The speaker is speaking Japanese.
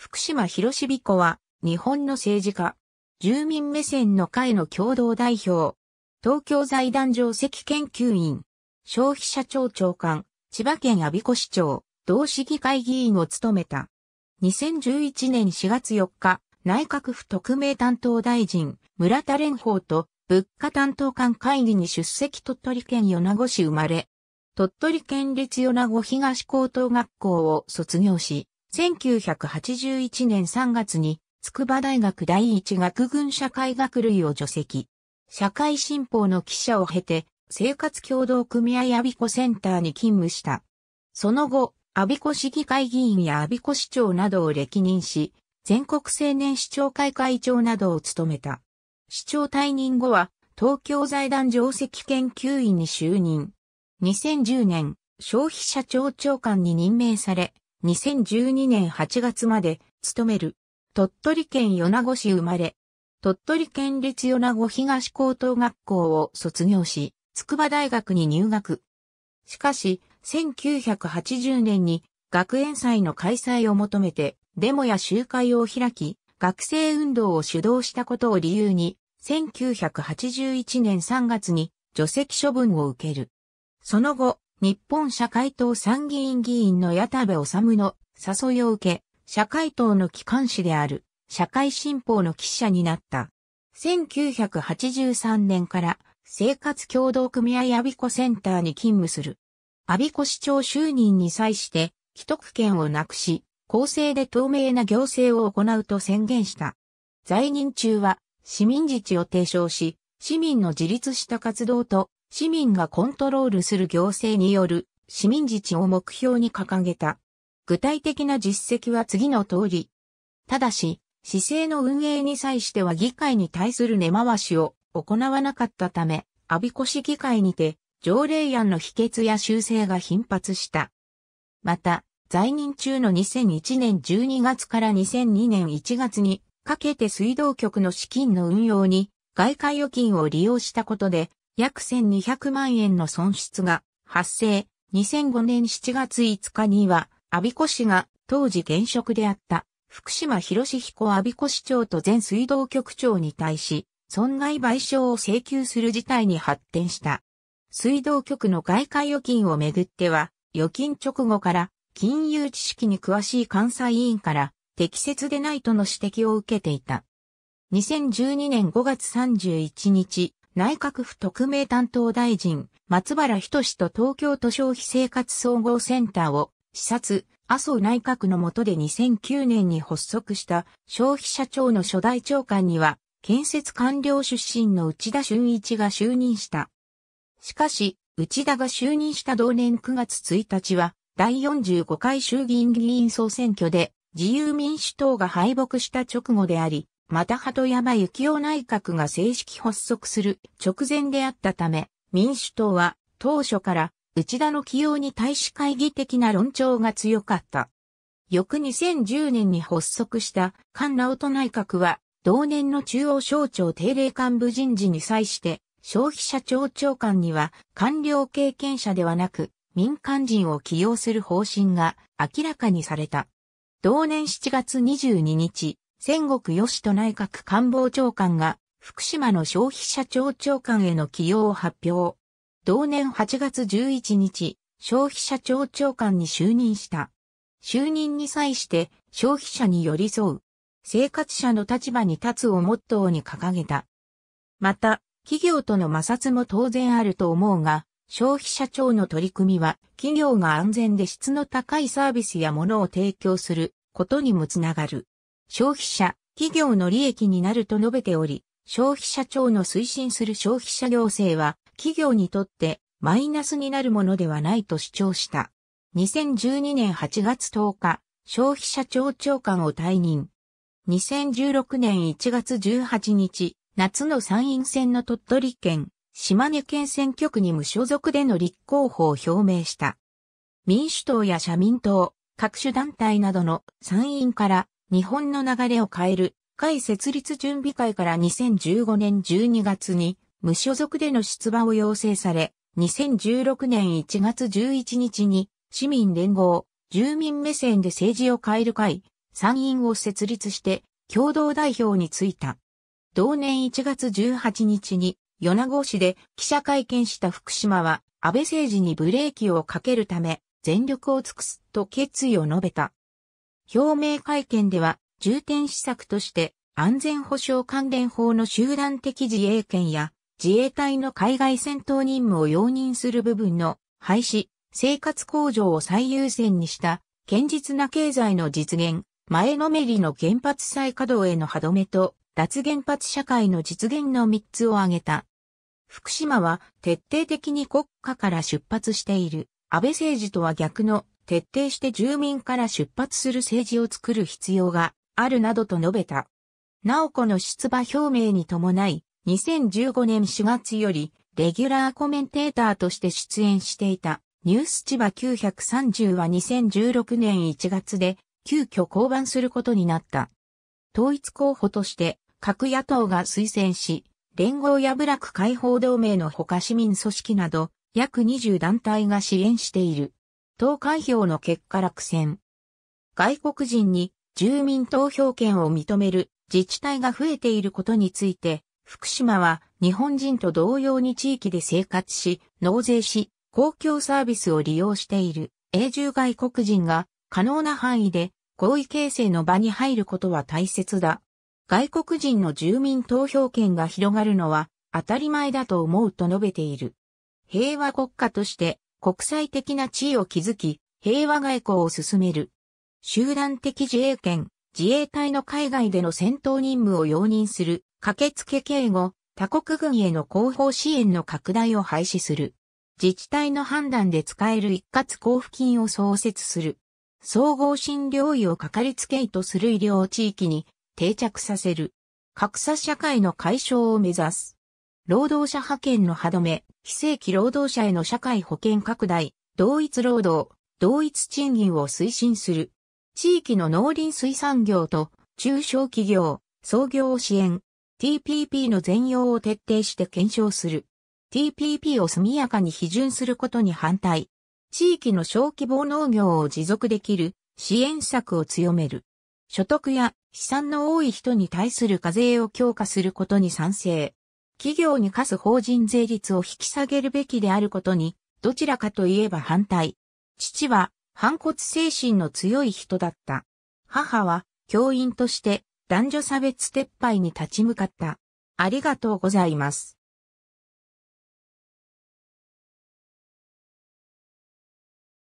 福島博士美子は、日本の政治家、住民目線の会の共同代表、東京財団上席研究員、消費者庁長官、千葉県阿鼻子市長、同市議会議員を務めた。2011年4月4日、内閣府特命担当大臣、村田蓮舫と物価担当官会議に出席鳥取県米子市生まれ、鳥取県立米子東高等学校を卒業し、1981年3月に筑波大学第一学軍社会学類を除籍。社会新報の記者を経て、生活共同組合アビコセンターに勤務した。その後、アビコ市議会議員やアビコ市長などを歴任し、全国青年市長会会長などを務めた。市長退任後は、東京財団上席研究員に就任。2010年、消費者庁長官に任命され、2012年8月まで勤める。鳥取県米子市生まれ。鳥取県立米子東高等学校を卒業し、筑波大学に入学。しかし、1980年に学園祭の開催を求めて、デモや集会を開き、学生運動を主導したことを理由に、1981年3月に除籍処分を受ける。その後、日本社会党参議院議員の矢田部治の誘いを受け、社会党の機関紙である社会新報の記者になった。1983年から生活協同組合アビコセンターに勤務する。アビコ市長就任に際して、既得権をなくし、公正で透明な行政を行うと宣言した。在任中は市民自治を提唱し、市民の自立した活動と市民がコントロールする行政による市民自治を目標に掲げた。具体的な実績は次の通り。ただし、市政の運営に際しては議会に対する根回しを行わなかったため、阿鼻子市議会にて条例案の否決や修正が頻発した。また、在任中の2001年12月から2002年1月にかけて水道局の資金の運用に外貨預金を利用したことで約1200万円の損失が発生。2005年7月5日には、阿鼻子市が当時現職であった福島博彦阿鼻子市長と前水道局長に対し、損害賠償を請求する事態に発展した。水道局の外貨預金をめぐっては、預金直後から金融知識に詳しい関西委員から適切でないとの指摘を受けていた。2012年5月31日、内閣府特命担当大臣、松原仁志と東京都消費生活総合センターを視察、麻生内閣の下で2009年に発足した消費者庁の初代長官には、建設官僚出身の内田俊一が就任した。しかし、内田が就任した同年9月1日は、第45回衆議院議員総選挙で自由民主党が敗北した直後であり、また鳩山幸雄内閣が正式発足する直前であったため、民主党は当初から内田の起用に対し会議的な論調が強かった。翌2010年に発足した菅直人内閣は、同年の中央省庁定例幹部人事に際して、消費者庁長官には官僚経験者ではなく、民間人を起用する方針が明らかにされた。同年7月22日、戦国義と内閣官房長官が福島の消費者庁長官への起用を発表。同年8月11日、消費者庁長官に就任した。就任に際して消費者に寄り添う。生活者の立場に立つをモットーに掲げた。また、企業との摩擦も当然あると思うが、消費者庁の取り組みは企業が安全で質の高いサービスやものを提供することにもつながる。消費者、企業の利益になると述べており、消費者庁の推進する消費者行政は、企業にとってマイナスになるものではないと主張した。2012年8月10日、消費者庁長官を退任。2016年1月18日、夏の参院選の鳥取県、島根県選挙区に無所属での立候補を表明した。民主党や社民党、各種団体などの参院から日本の流れを変える会設立準備会から2015年12月に無所属での出馬を要請され、2016年1月11日に市民連合、住民目線で政治を変える会、参院を設立して共同代表に就いた。同年1月18日に米子市で記者会見した福島は安倍政治にブレーキをかけるため全力を尽くすと決意を述べた。表明会見では、重点施策として、安全保障関連法の集団的自衛権や、自衛隊の海外戦闘任務を容認する部分の廃止、生活向上を最優先にした、堅実な経済の実現、前のめりの原発再稼働への歯止めと、脱原発社会の実現の3つを挙げた。福島は徹底的に国家から出発している安倍政治とは逆の徹底して住民から出発する政治を作る必要があるなどと述べた。な子の出馬表明に伴い、2015年4月より、レギュラーコメンテーターとして出演していた、ニュース千葉930は2016年1月で、急遽降板することになった。統一候補として、各野党が推薦し、連合や部落解放同盟のほか市民組織など、約20団体が支援している。投開票の結果落選。外国人に住民投票権を認める自治体が増えていることについて、福島は日本人と同様に地域で生活し、納税し、公共サービスを利用している永住外国人が可能な範囲で合意形成の場に入ることは大切だ。外国人の住民投票権が広がるのは当たり前だと思うと述べている。平和国家として国際的な地位を築き、平和外交を進める。集団的自衛権、自衛隊の海外での戦闘任務を容認する、駆けつけ警護、他国軍への後方支援の拡大を廃止する。自治体の判断で使える一括交付金を創設する。総合診療医をかかりつけ医とする医療地域に定着させる。格差社会の解消を目指す。労働者派遣の歯止め、非正規労働者への社会保険拡大、同一労働、同一賃金を推進する。地域の農林水産業と中小企業、創業を支援。TPP の全容を徹底して検証する。TPP を速やかに批准することに反対。地域の小規模農業を持続できる支援策を強める。所得や資産の多い人に対する課税を強化することに賛成。企業に課す法人税率を引き下げるべきであることに、どちらかといえば反対。父は、反骨精神の強い人だった。母は、教員として、男女差別撤廃に立ち向かった。ありがとうございます。